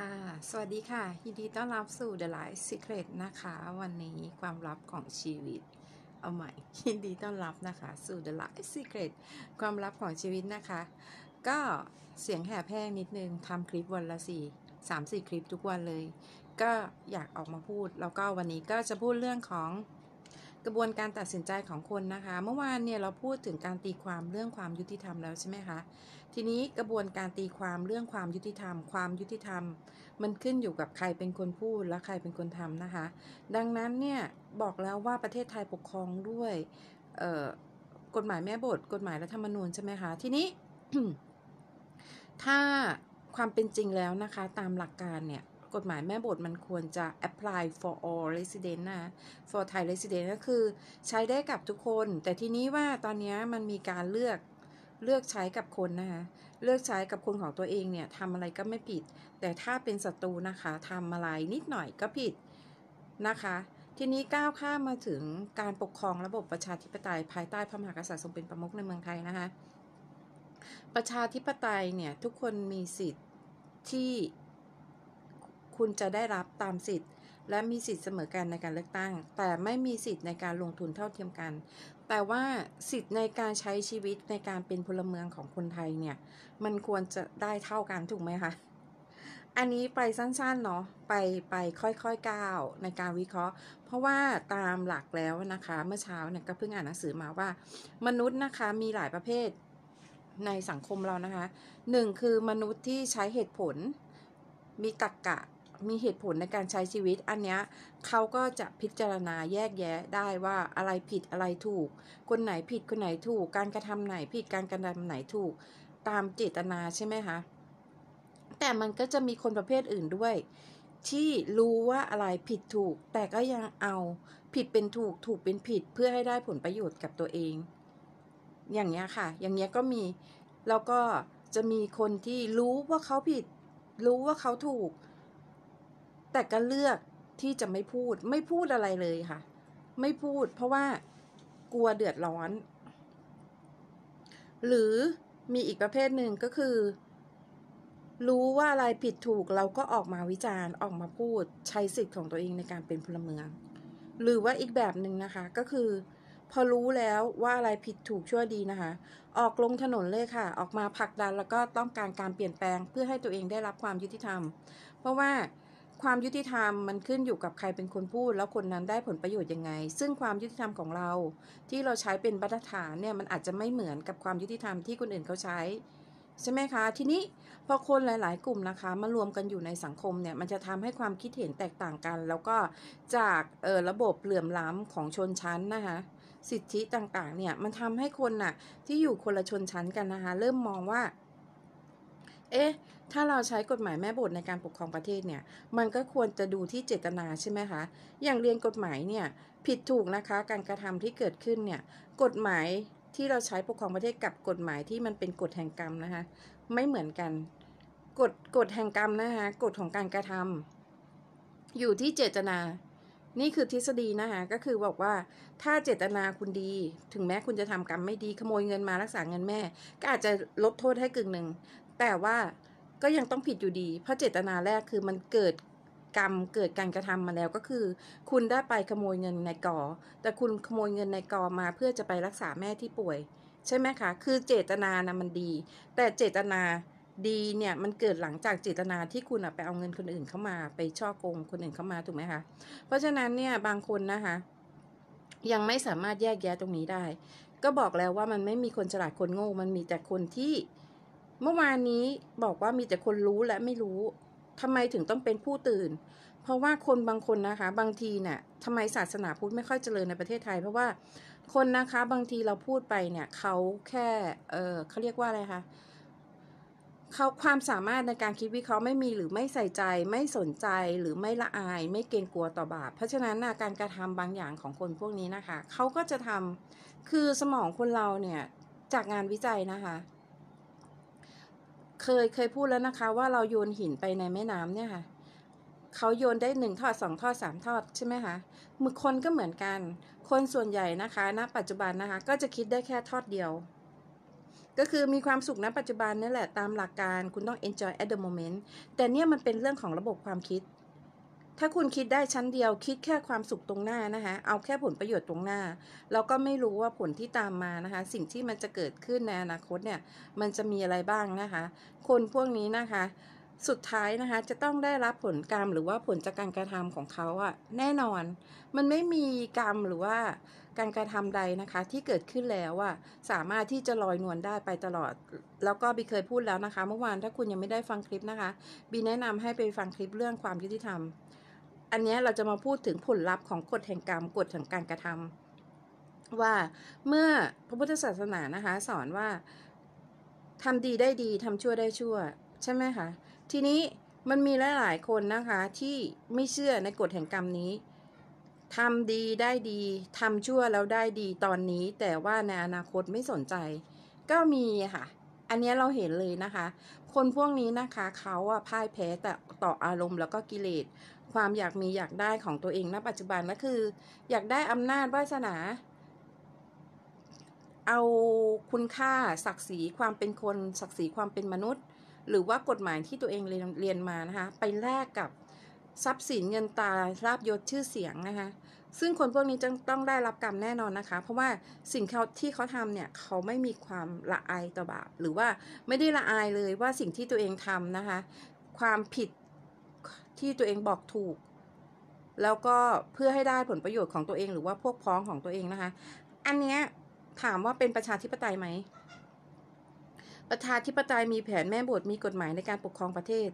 ค่ะ สวัสดีค่ะ ยินดีต้อนรับสู่ The Life Secret นะคะ วันนี้ความลับของชีวิต เอาใหม่ ยินดีต้อนรับนะคะ สู่ The Life Secret ความลับของชีวิตนะคะ ก็เสียงแหบแห้งนิดนึง ทำคลิปวันละสี่ สามสี่คลิปทุกวันเลย ก็อยากออกมาพูด แล้วก็วันนี้ก็จะพูดเรื่องของกระบวนการตัดสินใจของคนนะคะ เมื่อวานเนี่ยเราพูดถึงการตีความเรื่องความยุติธรรมแล้วใช่ไหมคะทีนี้กระบวนการตีความเรื่องความยุติธรรม ความยุติธรรม มันขึ้นอยู่กับใครเป็นคนพูดและใครเป็นคนทำนะคะ ดังนั้นเนี่ยบอกแล้วว่าประเทศไทยปกครองด้วยกฎหมายแม่บทกฎหมายรัฐธรรมนูญใช่ไหมคะทีนี้ถ้าความเป็นจริงแล้วนะคะ ตามหลักการเนี่ยกฎหมายแม่บทมันควรจะ apply for all resident นะ for Thai resident ก็คือใช้ได้กับทุกคน แต่ทีนี้ว่าตอนนี้มันมีการเลือกเลือกใช้กับคนนะคะเลือกใช้กับคนของตัวเองเนี่ยทำอะไรก็ไม่ผิด แต่ถ้าเป็นศัตรูนะคะทำอะไรนิดหน่อยก็ผิด นะคะ ทีนี้ก้าวข้ามมาถึงการปกครองระบบประชาธิปไตยภายใต้พระมหากษัตริย์ทรงเป็นประมุขในเมืองไทยนะคะประชาธิปไตยเนี่ยทุกคนมีสิทธิ์ที่คุณจะได้รับตามสิทธิ์ และมีสิทธิ์เสมอกันในการเลือกตั้ง แต่ไม่มีสิทธิ์ในการลงทุนเท่าเทียมกัน แต่ว่าสิทธิ์ในการใช้ชีวิตในการเป็นพลเมืองของคนไทยเนี่ย มันควรจะได้เท่ากันถูกไหมคะ อันนี้ไปสั้นๆเนาะ ไปไปค่อยๆก้าวในการวิเคราะห์ เพราะว่าตามหลักแล้วนะคะ เมื่อเช้าเนี่ยก็เพิ่งอ่านหนังสือมาว่ามนุษย์นะคะมีหลายประเภทในสังคมเรานะคะหนึ่งคือมนุษย์ที่ใช้เหตุผล มีตรรกกะมีเหตุผลในการใช้ชีวิตอันเนี้ยเขาก็จะพิจารณาแยกแยะได้ว่าอะไรผิดอะไรถูก คนไหนผิดคนไหนถูก การกระทำไหนผิดการกระทำไหนถูกตามเจตนาใช่ไหมคะแต่มันก็จะมีคนประเภทอื่นด้วย ที่รู้ว่าอะไรผิดถูก แต่ก็ยังเอาผิดเป็นถูกถูกเป็นผิดเพื่อให้ได้ผลประโยชน์กับตัวเอง อย่างเงี้ยค่ะ อย่างเงี้ยก็มีแล้วก็จะมีคนที่รู้ว่าเขาผิดรู้ว่าเขาถูกแต่ก็เลือกที่จะไม่พูดไม่พูดอะไรเลยค่ะ ไม่พูด เพราะว่ากลัวเดือดร้อน หรือมีอีกประเภทหนึ่งก็คือ รู้ว่าอะไรผิดถูกเราก็ออกมาวิจารณ์ออกมาพูดใช้สิทธิ์ของตัวเองในการเป็นพลเมือง หรือว่าอีกแบบหนึ่งนะคะก็คือ พอรู้แล้วว่าอะไรผิดถูกชั่วดีนะคะ ออกลงถนนเลยค่ะ ออกมาผลักดันแล้วก็ต้องการการเปลี่ยนแปลงเพื่อให้ตัวเองได้รับความยุติธรรม เพราะว่าความยุติธรรมมันขึ้นอยู่กับใครเป็นคนพูดแล้วคนนั้นได้ผลประโยชน์ยังไง ซึ่งความยุติธรรมของเราที่เราใช้เป็นบรรทัดฐานเนี่ยมันอาจจะไม่เหมือนกับความยุติธรรมที่คนอื่นเขาใช้ ใช่ไหมคะทีนี้ พอคนหลาย ๆ กลุ่มนะคะ มารวมกันอยู่ในสังคมเนี่ยมันจะทำให้ความคิดเห็นแตกต่างกัน แล้วก็จากเออระบบเหลื่อมล้ำของชนชั้นนะคะสิทธิต่าง ๆ เนี่ยมันทำให้คนน่ะที่อยู่คนละชนชั้นกันนะคะเริ่มมองว่าเอ๊ะ ถ้าเราใช้กฎหมายแม่บทในการปกครองประเทศเนี่ย มันก็ควรจะดูที่เจตนาใช่ไหมคะ อย่างเรียนกฎหมายเนี่ย ผิดถูกนะคะ การกระทำที่เกิดขึ้นเนี่ย กฎหมายที่เราใช้ปกครองประเทศกับกฎหมายที่มันเป็นกฎแห่งกรรมนะคะ ไม่เหมือนกัน กฎกฎแห่งกรรมนะคะ กฎของการกระทำ อยู่ที่เจตนา นี่คือทฤษฎีนะคะ ก็คือบอกว่า ถ้าเจตนาคุณดี ถึงแม้คุณจะทำกรรมไม่ดี ขโมยเงินมารักษาเงินแม่ ก็อาจจะลดโทษให้กึ่งหนึ่งแต่ว่าก็ยังต้องผิดอยู่ดี เพราะเจตนาแรกคือมันเกิดกรรมเกิดการกระทำมาแล้วก็คือ คุณได้ไปขโมยเงินในกอ แต่คุณขโมยเงินในกอมาเพื่อจะไปรักษาแม่ที่ป่วย ใช่ไหมคะ คือเจตนานะมันดี แต่เจตนาดีเนี่ยมันเกิดหลังจากเจตนาที่คุณไปเอาเงินคนอื่นเข้ามา ไปช่อโกงคนอื่นเข้ามาถูกไหมคะ เพราะฉะนั้นเนี่ยบางคนนะคะ ยังไม่สามารถแยกแยะตรงนี้ได้ ก็บอกแล้วว่ามันไม่มีคนฉลาดคนโง่ มันมีแต่คนที่เมื่อวานนี้บอกว่ามีแต่คนรู้และไม่รู้ทำไมถึงต้องเป็นผู้ตื่น เพราะว่าคนบางคนนะคะ บางทีเนี่ยทำไมศาสนาพุทธไม่ค่อยเจริญในประเทศไทย เพราะว่าคนนะคะบางทีเราพูดไปเนี่ยเขาแค่ เออเขาเรียกว่าอะไรคะเขาความสามารถในการคิดวิเคราะห์ไม่มีหรือไม่ใส่ใจ ไม่สนใจหรือไม่ละอาย ไม่เกรงกลัวต่อบาป เพราะฉะนั้นนะการกระทำบางอย่างของคนพวกนี้นะคะ เขาก็จะทำคือสมองคนเราเนี่ยจากงานวิจัยนะคะเคยเคยพูดแล้วนะคะว่าเราโยนหินไปในแม่น้ำเนี่ยค่ะเขาโยนได้หนึ่งทอดสองทอดสามทอดใช่ไหมคะมือคนก็เหมือนกัน คนส่วนใหญ่นะคะณนะปัจจุบันนะคะ ก็จะคิดได้แค่ทอดเดียว ก็คือมีความสุขณปัจจุบันนี่แหละ ตามหลักการคุณต้อง enjoy at the moment แต่เนี่ยมันเป็นเรื่องของระบบความคิดถ้าคุณคิดได้ชั้นเดียวคิดแค่ความสุขตรงหน้านะคะเอาแค่ผลประโยชน์ตรงหน้าแล้วก็ไม่รู้ว่าผลที่ตามมานะคะ สิ่งที่มันจะเกิดขึ้นในอนาคตเนี่ยมันจะมีอะไรบ้างนะคะ คนพวกนี้นะคะสุดท้ายนะคะ จะต้องได้รับผลกรรมหรือว่าผลจากการกระทำของเขาอะแน่นอนมันไม่มีกรรมหรือว่าการกระทำใดนะคะ ที่เกิดขึ้นแล้วอะสามารถที่จะลอยนวลได้ไปตลอด แล้วก็บีเคยพูดแล้วนะคะ เมื่อวานถ้าคุณยังไม่ได้ฟังคลิปนะคะบีแนะนำให้ไปฟังคลิปเรื่องความยุติธรรมอันนี้เราจะมาพูดถึงผลลัพธ์ของกฎแห่งกรรมกฎแห่งการกระทำ ว่าเมื่อพระพุทธศาสนานะคะ สอนว่าทำดีได้ดีทำชั่วได้ชั่วใช่ไหมคะทีนี้มันมีหลายๆคนนะคะที่ไม่เชื่อในกฎแห่งกรรมนี้ทำดีได้ดีทำชั่วแล้วได้ดีตอนนี้ แต่ว่าในอนาคตไม่สนใจ ก็มีค่ะอันนี้เราเห็นเลยนะคะ คนพวกนี้นะคะเขาอะพ่ายแพ้แต่ต่ออารมณ์ แล้วก็กิเลสความอยากมีอยากได้ของตัวเองณปัจจุบันก็คือ อยากได้อำนาจวาสนา เอาคุณค่าศักดิ์ศรีความเป็นคนศักดิ์ศรีความเป็นมนุษย์ หรือว่ากฎหมายที่ตัวเอง เรียนมานะคะไปแลกกับทรัพย์สินเงินตาลาบยศชื่อเสียงนะคะซึ่งคนพวกนี้ จะต้องได้รับกรรมแน่นอนนะคะ เพราะว่าสิ่งเขาที่เขาทำเนี่ยเขาไม่มีความละอายต่อบาปหรือว่าไม่ได้ละอายเลยว่าสิ่งที่ตัวเองทำนะคะความผิดที่ตัวเองบอกถูก แล้วก็เพื่อให้ได้ผลประโยชน์ของตัวเองหรือว่าพวกพ้องของตัวเองนะคะ อันเนี้ยถามว่าเป็นประชาธิปไตยไหมประชาธิปไตยมีแผนแม่บทมีกฎหมายในการปกครองประเทศ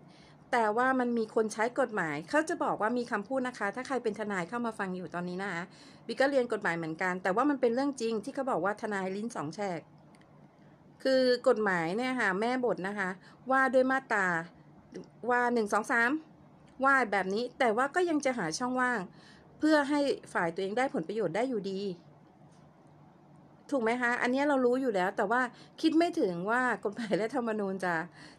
แต่ว่ามันมีคนใช้กฎหมายเขาจะบอกว่ามีคำพูดนะคะ ถ้าใครเป็นทนายเข้ามาฟังอยู่ตอนนี้นะคะวิก็เรียนกฎหมายเหมือนกัน แต่ว่ามันเป็นเรื่องจริงที่เขาบอกว่าทนายลิ้นสองแฉกคือกฎหมายเนี่ยค่ะแม่บทนะคะว่าด้วยมาตราว่าหนึ่งสองสามว่าแบบนี้แต่ว่าก็ยังจะหาช่องว่างเพื่อให้ฝ่ายตัวเองได้ผลประโยชน์ได้อยู่ดี ถูกไหมคะอันนี้เรารู้อยู่แล้ว แต่ว่าคิดไม่ถึงว่ากฎหมายและธรรมนูญจะ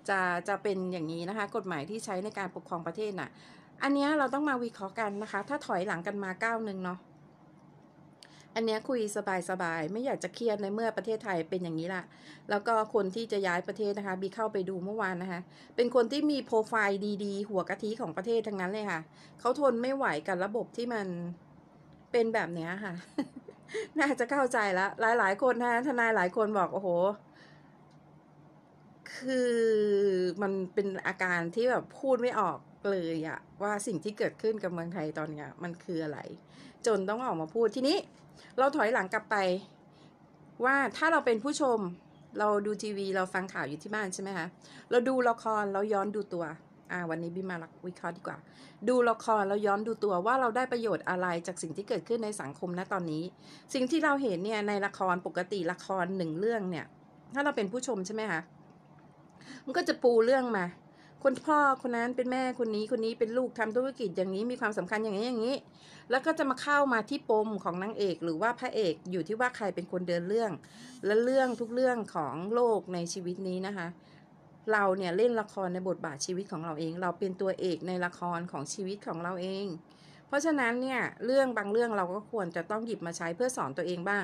จะจะเป็นอย่างนี้นะคะ กฎหมายที่ใช้ในการปกครองประเทศน่ะ อันนี้เราต้องมาวิเคราะห์กันนะคะ ถ้าถอยหลังกันมาก้าวหนึ่งเนาะอันนี้คุยสบายๆไม่อยากจะเครียดในเมื่อประเทศไทยเป็นอย่างนี้ล่ะ แล้วก็คนที่จะย้ายประเทศนะคะบีเข้าไปดูเมื่อวานนะคะ เป็นคนที่มีโปรไฟล์ดี ๆ หัวกะทิของประเทศทั้งนั้นเลยค่ะเขาทนไม่ไหวกับระบบที่มันเป็นแบบนี้ค่ะ น่าจะเข้าใจละ หลาย ๆ คนนะทนายหลายคนบอกโอ้โห คือมันเป็นอาการที่แบบพูดไม่ออกเลยอะว่าสิ่งที่เกิดขึ้นกับเมืองไทยตอนนี้มันคืออะไร จนต้องออกมาพูดทีนี้เราถอยหลังกลับไปว่าถ้าเราเป็นผู้ชมเราดูทีวีเราฟังข่าวอยู่ที่บ้านใช่ไหมคะเราดูละครเราย้อนดูตัว อ่า วันนี้บิมาลักวิเคราะห์ดีกว่า ดูละครเราย้อนดูตัวว่าเราได้ประโยชน์อะไรจากสิ่งที่เกิดขึ้นในสังคมณตอนนี้ สิ่งที่เราเห็นเนี่ยในละครปกติละครหนึ่งเรื่องเนี่ย ถ้าเราเป็นผู้ชมใช่ไหมคะมันก็จะปูเรื่องมาคนพ่อคนนั้นเป็นแม่คนนี้คนนี้เป็นลูกทำธุรกิจอย่างนี้มีความสำคัญอย่างนี้อย่างนี้ แล้วก็จะมาเข้ามาที่ปมของนางเอก หรือว่าพระเอกอยู่ที่ว่าใครเป็นคนเดินเรื่อง และเรื่องทุกเรื่องของโลกในชีวิตนี้นะคะเราเนี่ยเล่นละครในบทบาทชีวิตของเราเอง เราเป็นตัวเอกในละครของชีวิตของเราเอง เพราะฉะนั้นเนี่ยเรื่องบางเรื่องเราก็ควรจะต้องหยิบมาใช้เพื่อสอนตัวเองบ้าง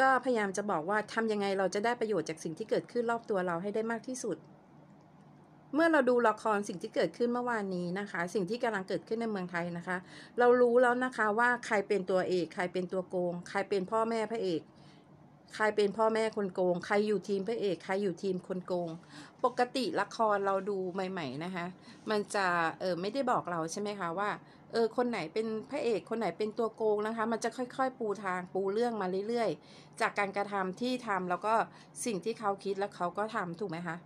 ก็พยายามจะบอกว่าทำยังไงเราจะได้ประโยชน์จากสิ่งที่เกิดขึ้นรอบตัวเราให้ได้มากที่สุดเมื่อเราดูละครสิ่งที่เกิดขึ้นเมื่อวานนี้นะคะ สิ่งที่กำลังเกิดขึ้นในเมืองไทยนะคะ เรารู้แล้วนะคะว่าใครเป็นตัวเอก ใครเป็นตัวโกง ใครเป็นพ่อแม่พระเอก ใครเป็นพ่อแม่คนโกง ใครอยู่ทีมพระเอกใครอยู่ทีมคนโกง ปกติละครเราดูใหม่ ๆนะคะ มันจะเออไม่ได้บอกเราใช่ไหมคะว่าเออคนไหนเป็นพระเอก คนไหนเป็นตัวโกงนะคะ มันจะค่อยๆ ปูทางปูเรื่องมาเรื่อยๆ จากการกระทำที่ทำแล้วก็สิ่งที่เขาคิดแล้วเขาก็ทำถูกไหมคะ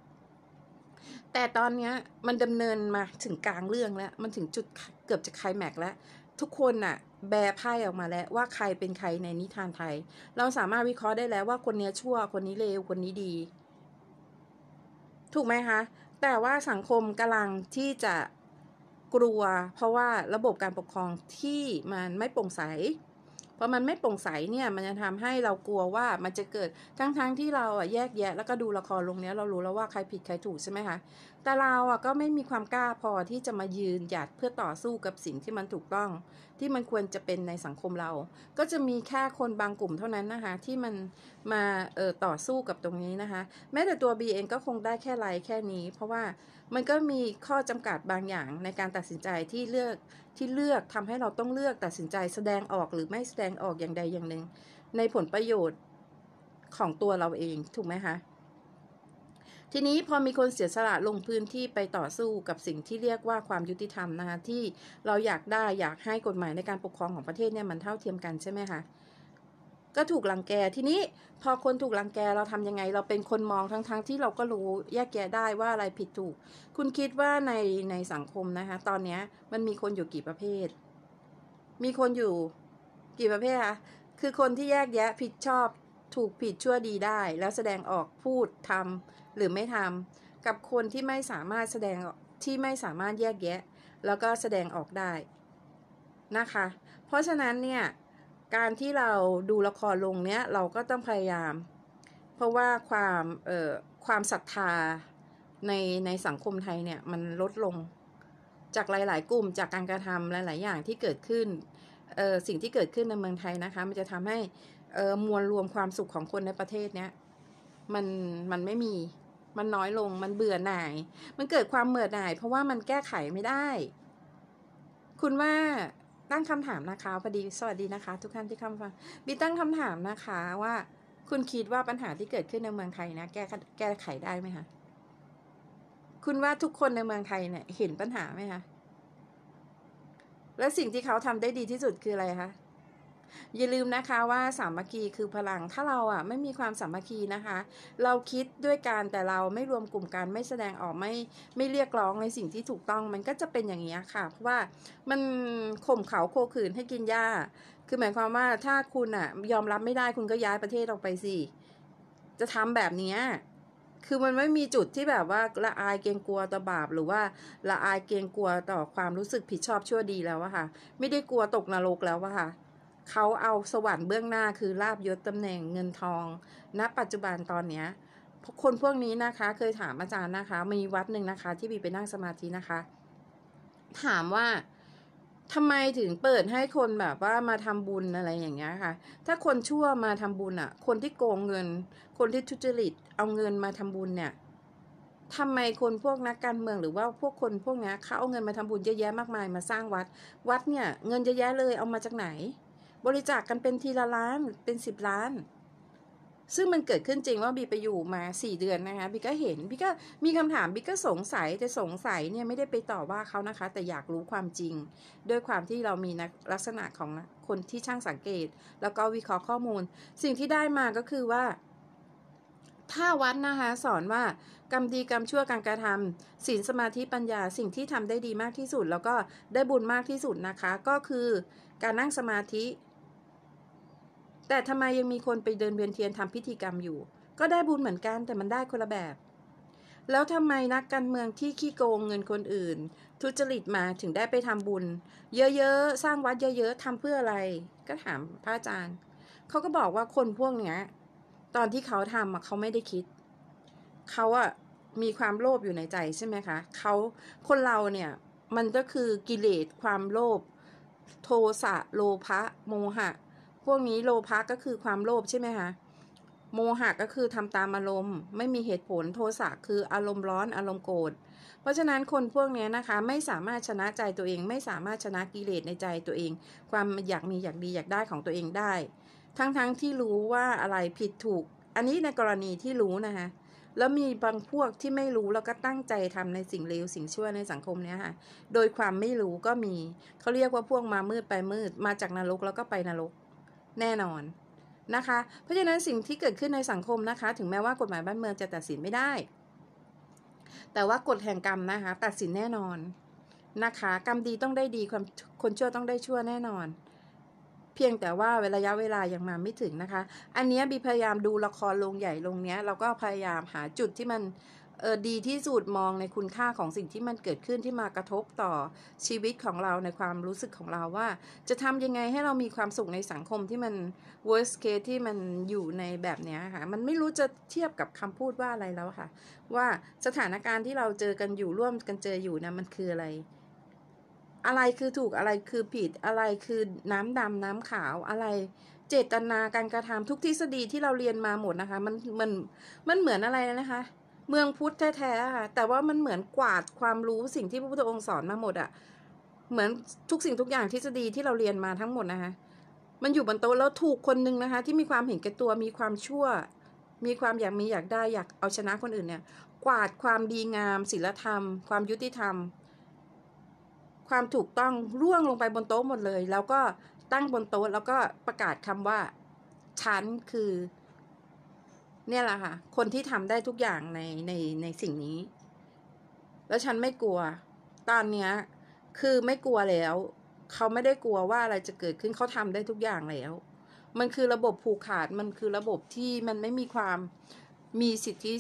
แต่ตอนนี้มันดำเนินมาถึงกลางเรื่องแล้ว มันถึงจุดเกือบจะคลายแม็กแล้ว ทุกคนน่ะแบไพ่ออกมาแล้วว่าใครเป็นใครในนิทานไทย เราสามารถวิเคราะห์ได้แล้วว่าคนนี้ชั่วคนนี้เลว คนนี้ดี ถูกไหมคะแต่ว่าสังคมกำลังที่จะกลัว เพราะว่าระบบการปกครองที่มันไม่โปร่งใสพอมันไม่โปร่งใสเนี่ยมันจะทำให้เรากลัวว่ามันจะเกิดทั้งๆทที่เราอ่ะแยกแยะแล้วก็ดูละครลงเนี้ยเรารู้แล้วว่าใครผิดใครถูกใช่ไหมคะแต่เราอ่ะก็ไม่มีความกล้าพอที่จะมายืนหยัดเพื่อต่อสู้กับสิ่งที่มันถูกต้อง ที่มันควรจะเป็นในสังคมเรา ก็จะมีแค่คนบางกลุ่มเท่านั้นนะคะที่มันมาเอ่อต่อสู้กับตรงนี้นะคะ แม้แต่ตัวบีเองก็คงได้แค่ไลค์แค่นี้เพราะว่ามันก็มีข้อจำกัดบางอย่างในการตัดสินใจที่เลือกที่เลือกทำให้เราต้องเลือกตัดสินใจแสดงออกหรือไม่แสดงออกอย่างใดอย่างหนึ่ง ในผลประโยชน์ของตัวเราเองถูกไหมคะทีนี้พอมีคนเสียสละลงพื้นที่ไปต่อสู้กับสิ่งที่เรียกว่าความยุติธรรมนะคะที่เราอยากได้อยากให้กฎหมายในการปกครองของประเทศเนี่ยมันเท่าเทียมกันใช่ไหมคะก็ถูกหลังแกทีนี้ พอคนถูกหลังแกเราทํำยังไง เราเป็นคนมองทั้ง ๆทที่เราก็รู้แยกแยะได้ว่าอะไรผิดถูก คุณคิดว่าในในสังคมนะคะ ตอนนี้มันมีคนอยู่กี่ประเภท มีคนอยู่กี่ประเภทคะ คือคนที่แยกแยะผิดชอบ ถูกผิดชั่วดีได้ แล้วแสดงออกพูดทำหรือไม่ทำ กับคนที่ไม่สามารถแสดงที่ไม่สามารถแยกแยะ แล้วก็แสดงออกได้นะคะ เพราะฉะนั้นเนี่ยการที่เราดูละครลงเนี้ยเราก็ต้องพยายาม เพราะว่าความเอ่อความศรัทธาในในสังคมไทยเนี่ย มันลดลงจากหลายๆ กลุ่ม จากการกระทำหลาย ๆอย่างที่เกิดขึ้น เอ่อสิ่งที่เกิดขึ้นในเมืองไทยนะคะ มันจะทำให้ เอ่อมวลรวมความสุขของคนในประเทศเนี้ยมันมันไม่มี มันน้อยลงมันเบื่อหน่ายมันเกิดความเบื่อหน่าย เพราะว่ามันแก้ไขไม่ได้ คุณว่าตั้งคำถามนะคะพอดีสวัสดีนะคะทุกท่านที่เข้ามาฟังบีตั้งคำถามนะคะ ว่าคุณคิดว่าปัญหาที่เกิดขึ้นในเมืองไทยนะแก้แก้ไขได้ไหมคะคุณว่าทุกคนในเมืองไทยเนี่ย เห็นปัญหาไหมคะและสิ่งที่เขาทำได้ดีที่สุดคืออะไรคะอย่าลืมนะคะว่าสามัคคีคือพลัง ถ้าเราอ่ะไม่มีความสามัคคีนะคะ เราคิดด้วยการแต่เราไม่รวมกลุ่มกันไม่แสดงออก ไม่ไม่เรียกร้องในสิ่งที่ถูกต้องมันก็จะเป็นอย่างนี้ค่ะเพราะว่ามันข่มเขาโคขืนให้กินหญ้า คือหมายความว่าถ้าคุณอ่ะยอมรับไม่ได้คุณก็ย้ายประเทศออกไปสิจะทำแบบนี้คือมันไม่มีจุดที่แบบว่าละอายเกรงกลัวต่อบาปหรือว่าละอายเกรงกลัวต่อความรู้สึกผิดชอบชั่วดีแล้วอะค่ะไม่ได้กลัวตกนรกแล้วอะค่ะเขาเอาสวรรค์เบื้องหน้าคือลาบยศตำแหน่งเงินทองณนะปัจจุบันตอนเนี้ยคนพวกนี้นะคะ เคยถามอาจารย์นะคะ มีวัดหนึ่งนะคะ ที่บีไปนั่งสมาธินะคะ ถามว่า ทำไมถึงเปิดให้คนแบบว่ามาทำบุญอะไรอย่างเงี้ยค่ะ ถ้าคนชั่วมาทำบุญอะ่ะ คนที่โกงเงิน คนที่ทุจริต เอาเงินมาทำบุญเนี่ยทำไมคนพวกนักการเมืองหรือว่าพวกคนพวกนี้ เขาเอาเงินมาทำบุญเยอะแยะมากมายมาสร้างวัด วัดเนี่ย เงินเยอะแยะเลย เอามาจากไหนบริจาคกกันเป็นทีละล้านเป็นสิบล้าน ซึ่งมันเกิดขึ้นจริงว่าบีไปอยู่มาสี่เดือนนะคะบีก็เห็นบีก็มีคำถามบีก็สงสัยแต่สงสัยเนี่ยไม่ได้ไปต่อว่าเขานะคะ แต่อยากรู้ความจริง ด้วยความที่เรามีนะลักษณะของคนที่ช่างสังเกต แล้วก็วิเคราะห์ข้อมูล สิ่งที่ได้มาก็คือว่าถ้าวัดนะคะ สอนว่ากรรมดีกรรมชั่วการกระทำศีลสสมาธิปัญญาสิ่งที่ทำได้ดีมากที่สุด แล้วก็ได้บุญมากที่สุดนะคะ ก็คือการนั่งสมาธิแต่ทำไม ยังมีคนไปเดินเวียนเทียนทำพิธีกรรมอยู่ ก็ได้บุญเหมือนกันแต่มันได้คนละแบบ แล้วทำไมนักการเมืองที่ขี้โกงเงินคนอื่น ทุจริตมาถึงได้ไปทำบุญ เยอะๆสร้างวัดเยอะๆทำเพื่ออะไร ก็ถามพระอาจารย์เขาก็บอกว่าคนพวกเนี้ย ตอนที่เขาทำเขาไม่ได้คิด เขาอะมีความโลภอยู่ในใจใช่ไหมคะเขาคนเราเนี่ยมันก็คือกิเลสความโลภ โทสะโลภะโมหะพวกนี้โลภะก็คือความโลภใช่ไหมคะ โมหะก็คือทำตามอารมณ์ ไม่มีเหตุผล โทสะคืออารมณ์ร้อน อารมณ์โกรธ เพราะฉะนั้นคนพวกนี้นะคะไม่สามารถชนะใจตัวเองไม่สามารถชนะกิเลสในใจตัวเอง ความอยากมีอยากดีอยากได้ของตัวเองได้ ทั้งๆทที่รู้ว่าอะไรผิดถูก อันนี้ในกรณีที่รู้นะคะแล้วมีบางพวกที่ไม่รู้แล้วก็ตั้งใจทำในสิ่งเลวสิ่งชั่วในสังคมเนี้ยค่ะ โดยความไม่รู้ก็มีเขาเรียกว่าพวกมามืดไปมืด มาจากนรกแล้วก็ไปนรกแน่นอน นะคะเพราะฉะนั้นสิ่งที่เกิดขึ้นในสังคมนะคะ ถึงแม้ว่ากฎหมายบ้านเมืองจะตัดสินไม่ได้ แต่ว่ากฎแห่งกรรมนะคะ ตัดสินแน่นอนนะคะกรรมดีต้องได้ดีความคนชั่วต้องได้ชั่วแน่นอน เพียงแต่ว่าระยะเวลายังมาไม่ถึงนะคะ อันนี้บีพยายามดูละครลงใหญ่ลงเนี้ยเราก็พยายามหาจุดที่มันเออดีที่สุดมองในคุณค่าของสิ่งที่มันเกิดขึ้นที่มากระทบต่อชีวิตของเราในความรู้สึกของเราว่า จะทำยังไงให้เรามีความสุขในสังคมที่มัน worst case ที่มันอยู่ในแบบนี้ค่ะมันไม่รู้จะเทียบกับคำพูดว่าอะไรแล้วค่ะ ว่าสถานการณ์ที่เราเจอกันอยู่ร่วมกันเจออยู่นะ มันคืออะไร อะไรคือถูกอะไรคือผิดอะไรคือน้ำดำน้ำขาวอะไร เจตนาการกระทำทุกทฤษฎีที่เราเรียนมาหมดนะคะ มันมันมันเหมือนอะไรนะคะเมืองพุทธแท้ๆค่ะแต่ว่ามันเหมือนกวาดความรู้สิ่งที่พระพุทธองค์สอนมาหมดอะเหมือนทุกสิ่งทุกอย่างทฤษฎีที่เราเรียนมาทั้งหมดนะคะ มันอยู่บนโต๊ะแล้วถูกคนนึงนะคะที่มีความเห็นแก่ตัวมีความชั่ว มีความอยากมีอยากได้อยากเอาชนะคนอื่นเนี่ย กวาดความดีงามศีลธรรม ความยุติธรรม ความถูกต้องร่วงลงไปบนโต๊ะหมดเลย แล้วก็ตั้งบนโต๊ะแล้วก็ประกาศคำว่า ฉันคือเนี่ยแหละค่ะ คนที่ทำได้ทุกอย่างในในในสิ่งนี้ แล้วฉันไม่กลัว ตอนเนี้ยคือไม่กลัวแล้ว เขาไม่ได้กลัวว่าอะไรจะเกิดขึ้นเขาทำได้ทุกอย่างแล้ว มันคือระบบผูกขาดมันคือระบบที่มันไม่มีความ มีสิทธิ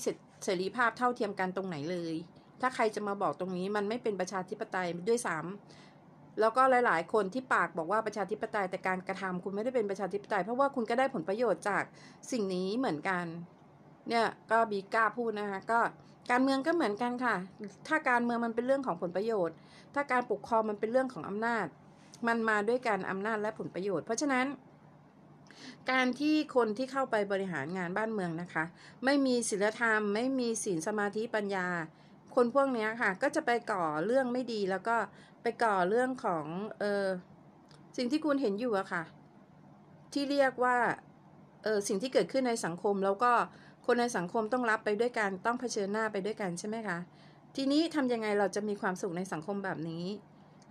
เสรีภาพเท่าเทียมกันตรงไหนเลย ถ้าใครจะมาบอกตรงนี้ มันไม่เป็นประชาธิปไตยด้วยซ้ำแล้วก็หลาย ๆ คนที่ปากบอกว่าประชาธิปไตยแต่การกระทำคุณไม่ได้เป็นประชาธิปไตย เพราะว่าคุณก็ได้ผลประโยชน์จากสิ่งนี้เหมือนกันเนี่ยก็บีก้าพูดนะคะก็การเมืองก็เหมือนกันค่ะ ถ้าการเมืองมันเป็นเรื่องของผลประโยชน์ ถ้าการปกครองมันเป็นเรื่องของอำนาจ มันมาด้วยการอำนาจและผลประโยชน์ เพราะฉะนั้น การที่คนที่เข้าไปบริหารงานบ้านเมืองนะคะ ไม่มีศีลธรรม ไม่มีศีลสมาธิปัญญา คนพวกนี้ค่ะ ก็จะไปก่อเรื่องไม่ดี แล้วก็ไปก่อเรื่องของเออสิ่งที่คุณเห็นอยู่อะค่ะที่เรียกว่าเออสิ่งที่เกิดขึ้นในสังคมแล้วก็คนในสังคมต้องรับไปด้วยกันต้องเผชิญหน้าไปด้วยกันใช่ไหมคะ ทีนี้ทํำยังไงเราจะมีความสุขในสังคมแบบนี้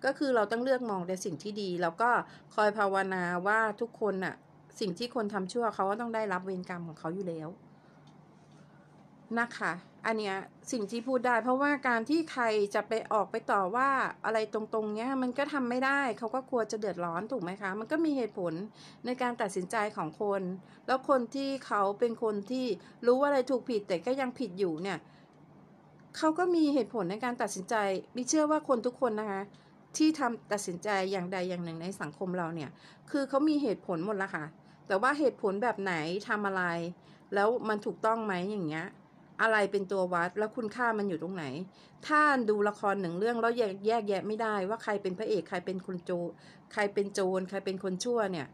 ก็คือเราต้องเลือกมองในสิ่งที่ดีแล้วก็คอยภาวนาว่าทุกคนน่ะสิ่งที่คนทำชั่วเขาก็ต้องได้รับเวรกรรมของเขาอยู่แล้วนะคะ อันเนี้ยสิ่งที่พูดได้ เพราะว่าการที่ใครจะไปออกไปต่อว่าอะไรตรงๆเนี้ยมันก็ทำไม่ได้เขาก็กลัวจะเดือดร้อนถูกไหมคะ มันก็มีเหตุผลในการตัดสินใจของคน แล้วคนที่เขาเป็นคนที่รู้ว่าอะไรถูกผิด แต่ก็ยังผิดอยู่เนี่ยเขาก็มีเหตุผลในการตัดสินใจมีเชื่อว่าคนทุกคนนะคะที่ทำตัดสินใจอย่างใดอย่างหนึ่งในสังคมเราเนี่ยคือเขามีเหตุผลหมดละค่ะ แต่ว่าเหตุผลแบบไหนทำอะไร แล้วมันถูกต้องไหมอย่างเงี้ยอะไรเป็นตัววัดแล้วคุณค่ามันอยู่ตรงไหน ถ้าดูละครหนึ่งเรื่องแล้วแยกแยกแยะไม่ได้ว่าใครเป็นพระเอกใครเป็นคนโจ ใครเป็นโจรใครเป็นคนชั่วเนี่ย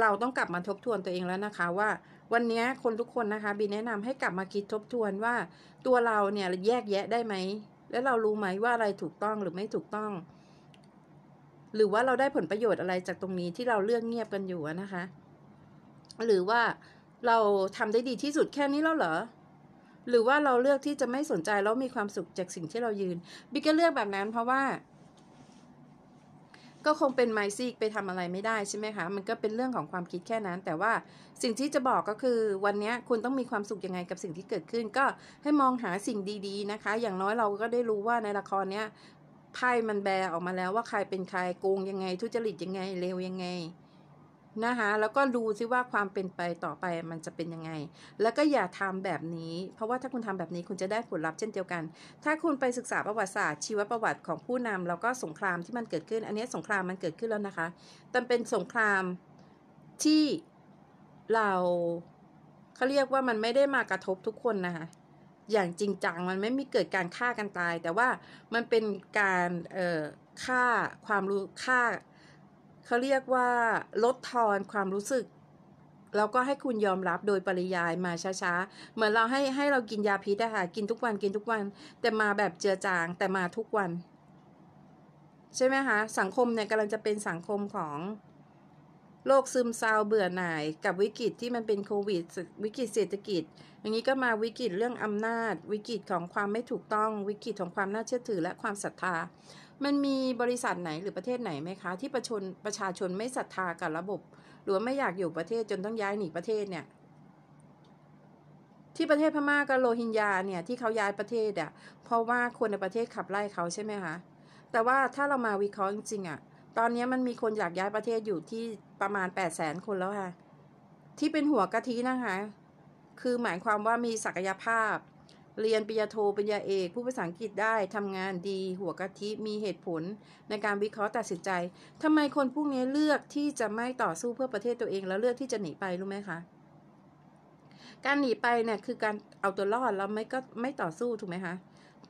เราต้องกลับมาทบทวนตัวเองแล้วนะคะ ว่าวันนี้คนทุกคนนะคะบีแนะนำให้กลับมาคิดทบทวนว่า ตัวเราเนี่ยแยกแยะได้ไหม แล้วเรารู้ไหมว่าอะไรถูกต้องหรือไม่ถูกต้อง หรือว่าเราได้ผลประโยชน์อะไรจากตรงนี้ที่เราเลือกเงียบกันอยู่นะคะ หรือว่าเราทำได้ดีที่สุดแค่นี้แล้วเหรอหรือว่าเราเลือกที่จะไม่สนใจ แล้วมีความสุขจากสิ่งที่เรายืนบิ๊กก็เลือกแบบนั้น เพราะว่า ก็คงเป็นไมซี่ไปทำอะไรไม่ได้ใช่ไหมคะ มันก็เป็นเรื่องของความคิดแค่นั้น แต่ว่าสิ่งที่จะบอกก็คือ วันนี้คุณต้องมีความสุขยังไงกับสิ่งที่เกิดขึ้น ก็ให้มองหาสิ่งดีๆนะคะ อย่างน้อยเราก็ได้รู้ว่าในละครเนี้ยไพ่มันแบออกมาแล้วว่าใครเป็นใครโกงยังไง ทุจริตยังไงเลวยังไงนะคะแล้วก็ดูซิว่าความเป็นไปต่อไปมันจะเป็นยังไง แล้วก็อย่าทำแบบนี้ เพราะว่าถ้าคุณทำแบบนี้คุณจะได้ผลลัพธ์เช่นเดียวกัน ถ้าคุณไปศึกษาประวัติศาสตร์ ชีวประวัติของผู้นำแล้วก็สงครามที่มันเกิดขึ้น อันนี้สงครามมันเกิดขึ้นแล้วนะคะแต่เป็นสงครามที่เราเขาเรียกว่ามันไม่ได้มากระทบทุกคนนะคะอย่างจริงจังมันไม่มีเกิดการฆ่ากันตาย แต่ว่ามันเป็นการฆ่าความรู้ฆ่าเขาเรียกว่าลดทอนความรู้สึก แล้วก็ให้คุณยอมรับโดยปริยายมาช้า ๆ เหมือนเราให้ให้เรากินยาพิษอะค่ะกินทุกวันกินทุกวันแต่มาแบบเจือจางแต่มาทุกวัน ใช่ไหมคะสังคมเนี่ยกำลังจะเป็นสังคมของโรคซึมเศร้าเบื่อหน่ายกับวิกฤตที่มันเป็นโควิด วิกฤตเศรษฐกิจ อย่างนี้ก็มาวิกฤตเรื่องอำนาจวิกฤตของความไม่ถูกต้องวิกฤตของความน่าเชื่อถือและความศรัทธามันมีบริษัทไหนหรือประเทศไหนไหมคะ ที่ประชนประชาชนไม่ศรัทธากับระบบ หรือไม่อยากอยู่ประเทศจนต้องย้ายหนีประเทศเนี่ยที่ประเทศพม่ากับโรฮิงญาเนี่ยที่เขาย้ายประเทศอะ่ะเพราะว่าคนในประเทศขับไล่เขาใช่ไหมคะแต่ว่าถ้าเรามาวิเคราะห์จริงๆอะ่ะตอนนี้มันมีคนอยากย้ายประเทศอยู่ที่ประมาณ 8 0 0แสนคนแล้วค่ะที่เป็นหัวกะทินะคะคือหมายความว่ามีศักยภาพเรียนปริญญาโทปริญญาเอกผู้ภาษาอังกฤษได้ทำงานดี หัวกะทิมีเหตุผล ในการวิเคราะห์ตัดสินใจทำไมคนพวกนี้เลือกที่จะไม่ต่อสู้เพื่อประเทศตัวเอง แล้วเลือกที่จะหนีไป รู้ไหมคะ การหนีไปเนี่ยคือการเอาตัวรอดแล้วไม่ก็ไม่ต่อสู้ถูกไหมคะ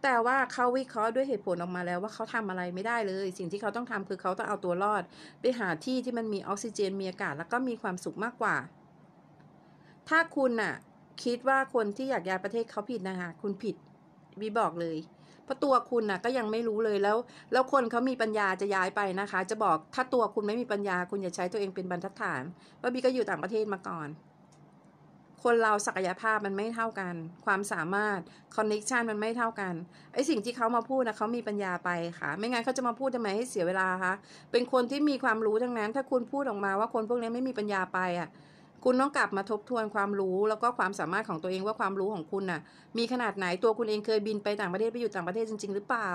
แต่ว่าเขาวิเคราะห์ด้วยเหตุผลออกมาแล้ว ว่าเขาทำอะไรไม่ได้เลย สิ่งที่เขาต้องทำคือเขาต้องเอาตัวรอด ไปหาที่ที่มันมีออกซิเจนมีอากาศแล้วก็มีความสุขมากกว่า ถ้าคุณน่ะคิดว่าคนที่อยากย้ายประเทศเขาผิดนะคะคุณผิดบีบอกเลยเพราะตัวคุณนะ่ะก็ยังไม่รู้เลยแล้ว แล้วคนเขามีปัญญาจะย้ายไปนะคะ จะบอกถ้าตัวคุณไม่มีปัญญาคุณอย่าใช้ตัวเองเป็นบรรทัดฐานว่าบีก็อยู่ต่างประเทศมาก่อน คนเราศักยภาพมันไม่เท่ากัน ความสามารถคอนเน็ชันมันไม่เท่ากันไอสิ่งที่เขามาพูดนะเขามีปัญญาไปค่ะ ไม่งั้นเขาจะมาพูดทำไมให้เสียเวลาคะเป็นคนที่มีความรู้ทั้งนั้น ถ้าคุณพูดออกมาว่าคนพวกนี้ไม่มีปัญญาไปอะ่ะคุณต้องกลับมาทบทวนความรู้แล้วก็ความสามารถของตัวเองว่าความรู้ของคุณน่ะมีขนาดไหนตัวคุณเองเคยบินไปต่างประเทศไปอยู่ต่างประเทศจริง ๆ หรือเปล่า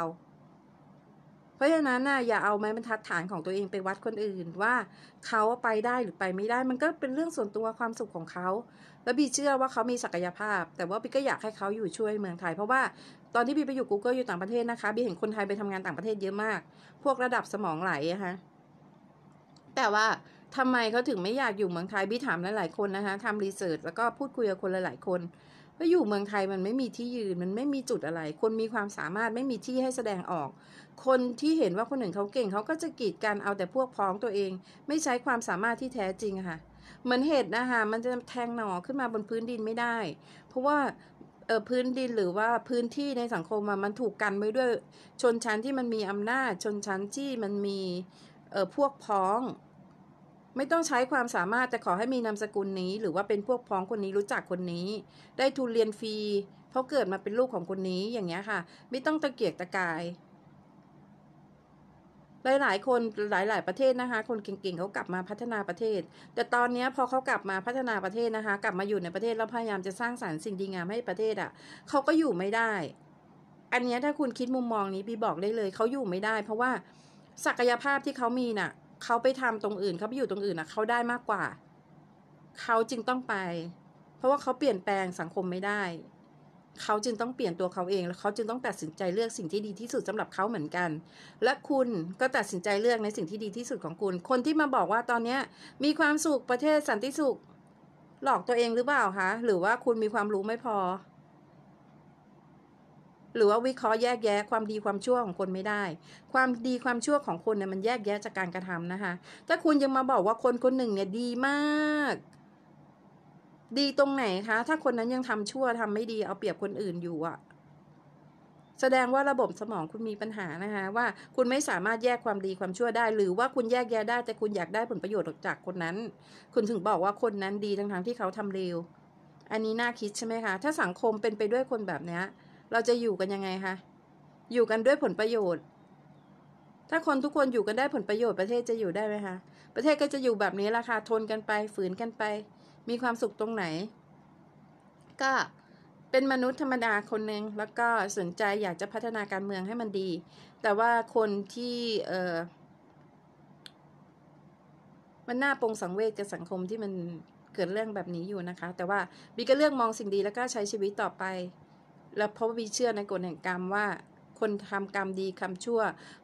เพราะฉะนั้นน่ะอย่าเอาไม้บรรทัดฐานของตัวเองไปวัดคนอื่นว่าเขาไปได้หรือไปไม่ได้ มันก็เป็นเรื่องส่วนตัวความสุขของเขาแล้วบีเชื่อว่าเขามีศักยภาพ แต่ว่าบีก็อยากให้เขาอยู่ช่วยเมืองไทยเพราะว่าตอนที่บีไปอยู่ Google อยู่ต่างประเทศนะคะบีเห็นคนไทยไปทำงานต่างประเทศเยอะมาก พวกระดับสมองไหลอะฮะแต่ว่าทำไมเขาถึงไม่อยากอยู่เมืองไทยพี่ถามหลายๆคนนะคะทำรีเสิร์ชแล้วก็พูดคุยกับคนหลายๆคนว่าอยู่เมืองไทยมันไม่มีที่ยืนมันไม่มีจุดอะไร คนมีความสามารถไม่มีที่ให้แสดงออก คนที่เห็นว่าคนหนึ่งเขาเก่งเขาก็จะกีดกันเอาแต่พวกพ้องตัวเอง ไม่ใช้ความสามารถที่แท้จริงค่ะเหมือนเห็ดนะคะมันจะแทงหน่อขึ้นมาบนพื้นดินไม่ได้เพราะว่าเออพื้นดินหรือว่าพื้นที่ในสังคมมันถูกกันไว้ด้วยชนชั้นที่มันมีอำนาจชนชั้นที่มันมีเออพวกพ้องไม่ต้องใช้ความสามารถแต่ขอให้มีนามสกุลนี้ หรือว่าเป็นพวกพ้องคนนี้รู้จักคนนี้ ได้ทุนเรียนฟรีเพราะเกิดมาเป็นลูกของคนนี้อย่างเงี้ยค่ะ ไม่ต้องตะเกียกตะกาย หลายๆ คนหลายๆประเทศนะคะ คนเก่งๆเขากลับมาพัฒนาประเทศ แต่ตอนนี้พอเขากลับมาพัฒนาประเทศนะคะ กลับมาอยู่ในประเทศแล้วพยายามจะสร้างสารรค์สิ่งดีงามให้ประเทศอะ่ะเขาก็อยู่ไม่ได้ อันนี้ถ้าคุณคิดมุมมองนี้พี่บอกได้เลยเขาอยู่ไม่ได้ เพราะว่าศักยภาพที่เขามีน่ะเขาไปทำตรงอื่นเขาไปอยู่ตรงอื่นนะเขาได้มากกว่า เขาจึงต้องไป เพราะว่าเขาเปลี่ยนแปลงสังคมไม่ได้ เขาจึงต้องเปลี่ยนตัวเขาเองแล้วเขาจึงต้องตัดสินใจเลือกสิ่งที่ดีที่สุดสำหรับเขาเหมือนกัน และคุณก็ตัดสินใจเลือกในสิ่งที่ดีที่สุดของคุณ คนที่มาบอกว่าตอนเนี้มีความสุขประเทศสันติสุขหลอกตัวเองหรือเปล่าคะหรือว่าคุณมีความรู้ไม่พอหรือว่าวิเคราะห์แยกแยะความดีความชั่วของคนไม่ได้ ความดีความชั่วของคนเนี่ยมันแยกแยะจากการกระทำนะคะ ถ้าคุณยังมาบอกว่าคนคนหนึ่งเนี่ย ดีมาก ดีตรงไหนคะ ถ้าคนนั้นยังทำชั่วทำไม่ดี เอาเปรียบคนอื่นอยู่อะแสดงว่าระบบสมองคุณมีปัญหานะคะ ว่าคุณไม่สามารถแยกความดีความชั่วได้ หรือว่าคุณแยกแยะได้ แต่คุณอยากได้ผลประโยชน์จากคนนั้น คุณถึงบอกว่าคนนั้นดีทั้งๆที่เขาทำเลว อันนี้น่าคิดใช่ไหมคะ ถ้าสังคมเป็นไปด้วยคนแบบนี้เราจะอยู่กันยังไงคะ อยู่กันด้วยผลประโยชน์ ถ้าคนทุกคนอยู่กันได้ผลประโยชน์ประเทศจะอยู่ได้ไหมคะ ประเทศก็จะอยู่แบบนี้ราคาทนกันไป ฝืนกันไป มีความสุขตรงไหน ก็เป็นมนุษย์ธรรมดาคนหนึ่งแล้วก็สนใจอยากจะพัฒนาการเมืองให้มันดี แต่ว่าคนที่เออมันน่าปงสังเวชกับสังคมที่มันเกิดเรื่องแบบนี้อยู่นะคะ แต่ว่าบีก็เลือกมองสิ่งดีแล้วก็ใช้ชีวิตต่อไปแล้วเพราะวีเชื่อในกฎแห่งกรรมว่าคนทำกรรมดีคำชั่ว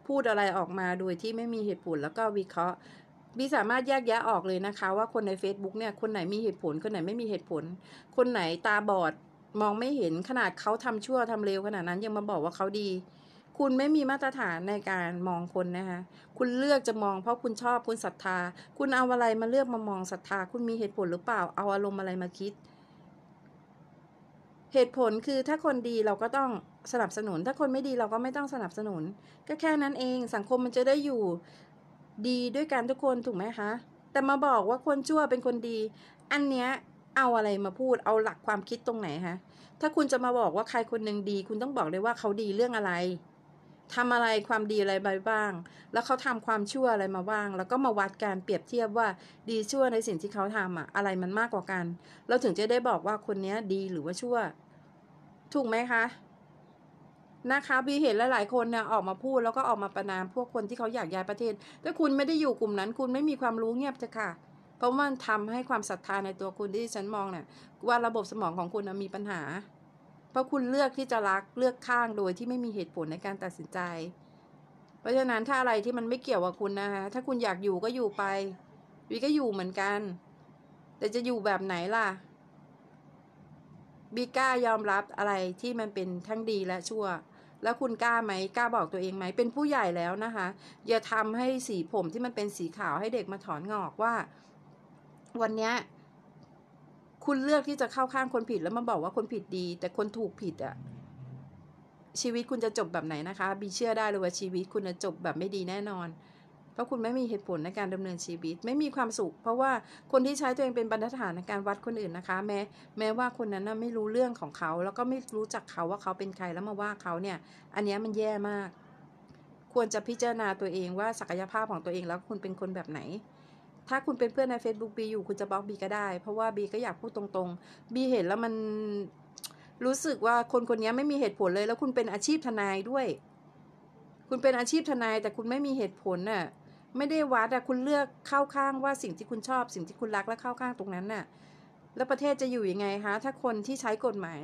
พูดอะไรออกมาโดยที่ไม่มีเหตุผลแล้วก็วิเคราะห์บีสามารถแยกแยะออกเลยนะคะ ว่าคนใน Facebook เนี่ย คนไหนมีเหตุผลคนไหนไม่มีเหตุผล คนไหนตาบอดมองไม่เห็นขนาดเขาทำชั่วทำเลวขนาดนั้นยังมาบอกว่าเขาดี คุณไม่มีมาตรฐานในการมองคนนะคะคุณเลือกจะมองเพราะคุณชอบคุณศรัทธา คุณเอาอะไรมาเลือกมามองศรัทธา คุณมีเหตุผลหรือเปล่าเอาอารมณ์อะไรมาคิดเหตุผลคือถ้าคนดีเราก็ต้องสนับสนุน ถ้าคนไม่ดีเราก็ไม่ต้องสนับสนุนก็แค่นั้นเองสังคมมันจะได้อยู่ดีด้วยกันทุกคนถูกไหมคะแต่มาบอกว่าคนชั่วเป็นคนดี อันเนี้ยเอาอะไรมาพูดเอาหลักความคิดตรงไหนคะถ้าคุณจะมาบอกว่าใครคนหนึ่งดี คุณต้องบอกเลยว่าเขาดีเรื่องอะไรทำอะไรความดีอะไรไปบ้าง แล้วเขาทำความชั่วอะไรมาบ้าง แล้วก็มาวัดการเปรียบเทียบว่าดีชั่วในสิ่งที่เขาทำอะอะไรมันมากกว่ากัน เราถึงจะได้บอกว่าคนนี้ดีหรือว่าชั่วถูกไหมคะ นะคะบีเห็นหลายๆคนนะออกมาพูดแล้วก็ออกมาประนาม พวกคนที่เขาอยากย้ายประเทศถ้าคุณไม่ได้อยู่กลุ่มนั้น คุณไม่มีความรู้เงียบจะค่ะเพราะมันทำให้ความศรัทธาในตัวคุณที่ฉันมองเนี่ยว่าระบบสมองของคุณมีปัญหา เพราะคุณเลือกที่จะรักเลือกข้างโดยที่ไม่มีเหตุผลในการตัดสินใจ เพราะฉะนั้นถ้าอะไรที่มันไม่เกี่ยวกับคุณนะคะถ้าคุณอยากอยู่ก็อยู่ไปวีก็อยู่เหมือนกัน แต่จะอยู่แบบไหนล่ะบีกล้ายอมรับอะไรที่มันเป็นทั้งดีและชั่ว แล้วคุณกล้าไหมกล้าบอกตัวเองไหมเป็นผู้ใหญ่แล้วนะคะ อย่าทำให้สีผมที่มันเป็นสีขาวให้เด็กมาถอนงอกว่า วันนี้คุณเลือกที่จะเข้าข้างคนผิด แล้วมาบอกว่าคนผิดดี แต่คนถูกผิดอะชีวิตคุณจะจบแบบไหนนะคะ บีเชื่อได้เลยว่าชีวิตคุณจะจบแบบไม่ดีแน่นอนเพราะคุณไม่มีเหตุผลในการดำเนินชีวิต ไม่มีความสุข เพราะว่าคนที่ใช้ตัวเองเป็นบรรทัดฐานในการวัดคนอื่นนะคะแม้แม้ว่าคนนั้นไม่รู้เรื่องของเขา แล้วก็ไม่รู้จักเขาว่าเขาเป็นใครแล้วมาว่าเขาเนี่ย อันนี้มันแย่มาก ควรจะพิจารณาตัวเองว่าศักยภาพของตัวเองแล้ว คุณเป็นคนแบบไหน ถ้าคุณเป็นเพื่อนใน Facebook บีอยู่คุณจะบล็อกบีก็ได้เพราะว่าบีก็อยากพูดตรงๆ บีเห็นแล้วมันรู้สึกว่าคนคนนี้ไม่มีเหตุผลเลย แล้วคุณเป็นอาชีพทนายด้วย คุณเป็นอาชีพทนายแต่คุณไม่มีเหตุผลน่ะไม่ได้วัดอะคุณเลือกเข้าข้างว่าสิ่งที่คุณชอบ สิ่งที่คุณรักและเข้าข้างตรงนั้นน่ะแล้วประเทศจะอยู่ยังไงคะถ้าคนที่ใช้กฎหมาย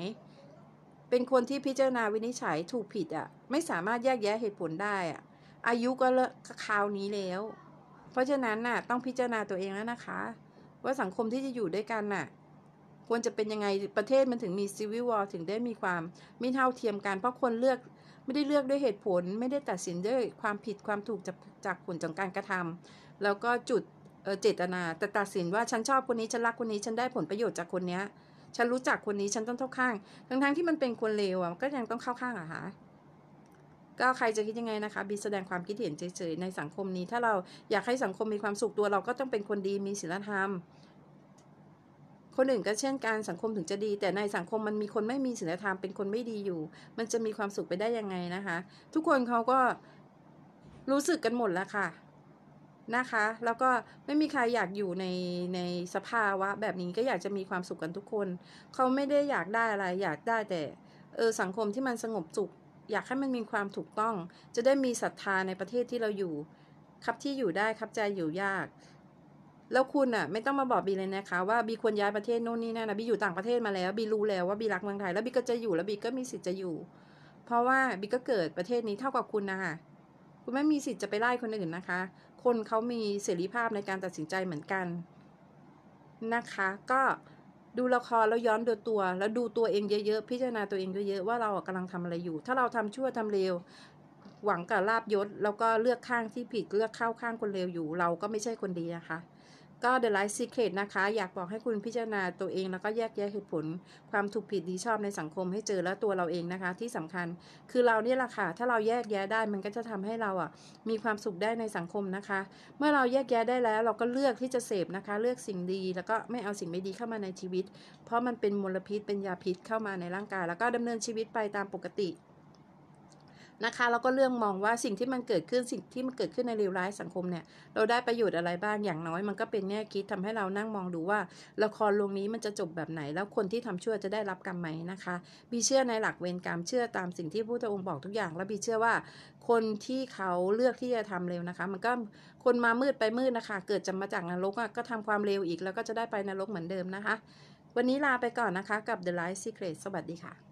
เป็นคนที่พิจารณาวินิจฉัยถูกผิดอะไม่สามารถแยกแยะเหตุผลได้อะอายุก็เลคราวนี้แล้ว เพราะฉะนั้นน่ะต้องพิจารณาตัวเองแล้วนะคะ ว่าสังคมที่จะอยู่ด้วยกันน่ะควรจะเป็นยังไงประเทศมันถึงมีซีวิววอลถึงได้มีความไม่เท่าเทียมกันเพราะคนเลือกไม่ได้เลือกด้วยเหตุผลไม่ได้ตัดสินด้วยความผิดความถูกจากจากผลของการกระทำ แล้วก็จุดเจตนาแต่ตัดสินว่าฉันชอบคนนี้ ฉันรักคนนี้ฉันได้ผลประโยชน์จากคนเนี้ยฉันรู้จักคนนี้ฉันต้องเข้าข้างทั้งทั้งที่มันเป็นคนเลวอ่ะก็ยังต้องเข้าข้างอ่ะคะก็ใครจะคิดยังไงนะคะบีแสดงความคิดเห็นเฉยๆ ในสังคมนี้ ถ้าเราอยากให้สังคมมีความสุขตัวเราก็ต้องเป็นคนดีมีศีลธรรมคนอื่นก็ เช่นการสังคมถึงจะดี แต่ในสังคมมันมีคนไม่มีศีลธรรมเป็นคนไม่ดีอยู่ มันจะมีความสุขไปได้ยังไงนะคะ ทุกคนเขาก็รู้สึกกันหมดแล้วค่ะนะคะ แล้วก็ไม่มีใครอยากอยู่ในในสภาวะแบบนี้ก็อยากจะมีความสุขกันทุกคนเขาไม่ได้อยากได้อะไรอยากได้แต่เออสังคมที่มันสงบสุขอยากให้มันมีความถูกต้อง จะได้มีศรัทธาในประเทศที่เราอยู่ครับที่อยู่ได้ครับใจอยู่ยากแล้วคุณอ่ะไม่ต้องมาบอกบีเลยนะคะ ว่าบีควรย้ายประเทศโน่นนี่นั่นนะบีอยู่ต่างประเทศมาแล้ว บีรู้แล้วว่าบีรักเมืองไทย แล้วบีก็จะอยู่ แล้วบีก็มีสิทธิ์จะอยู่ เพราะว่าบีก็เกิดประเทศนี้เท่ากับคุณนะคะคุณไม่มีสิทธิ์จะไปไล่คนอื่นนะคะ คนเขามีเสรีภาพในการตัดสินใจเหมือนกัน นะคะ ก็ดูละครแล้วย้อนดูตัว แล้วดูตัวเองเยอะๆพิจารณาตัวเองเยอะๆว่าเรากำลังทำอะไรอยู่ ถ้าเราทำชั่วทำเลวหวังกับลาบยศ แล้วก็เลือกข้างที่ผิดเลือกเข้าข้างคนเลวอยู่ เราก็ไม่ใช่คนดีนะคะก็ The Life Secret นะคะ อยากบอกให้คุณพิจารณาตัวเอง แล้วก็แยกแยะเหตุผลความถูกผิดดีชอบในสังคมให้เจอและตัวเราเองนะคะ ที่สำคัญคือเราเนี่ยแหละค่ะ ถ้าเราแยกแยะได้มันก็จะทำให้เราอ่ะมีความสุขได้ในสังคมนะคะ เมื่อเราแยกแยะได้แล้วเราก็เลือกที่จะเสพนะคะเลือกสิ่งดีแล้วก็ไม่เอาสิ่งไม่ดีเข้ามาในชีวิต เพราะมันเป็นมลพิษเป็นยาพิษเข้ามาในร่างกาย แล้วก็ดำเนินชีวิตไปตามปกตินะคะแล้วก็เรื่องมองว่าสิ่งที่มันเกิดขึ้นสิ่งที่มันเกิดขึ้นในเลวร้ายสังคมเนี่ยเราได้ประโยชน์อะไรบ้างอย่างน้อย มันก็เป็นแง่คิดทำให้เรานั่งมองดูว่าละครลงนี้มันจะจบแบบไหน แล้วคนที่ทำชั่วจะได้รับกรรมไหมนะคะบีเชื่อในหลักเวรกรรมเชื่อตามสิ่งที่พูุ้ทธองค์บอกทุกอย่าง และบีเชื่อว่าคนที่เขาเลือกที่จะทำเร็วนะคะ มันก็คนมามืดไปมืดนะคะ เกิดจะมาจากนรกก็ทำความเร็วอีกแล้วก็จะได้ไปนรกเหมือนเดิมนะคะ วันนี้ลาไปก่อนนะคะกับ The Light Secret สวัสดีค่ะ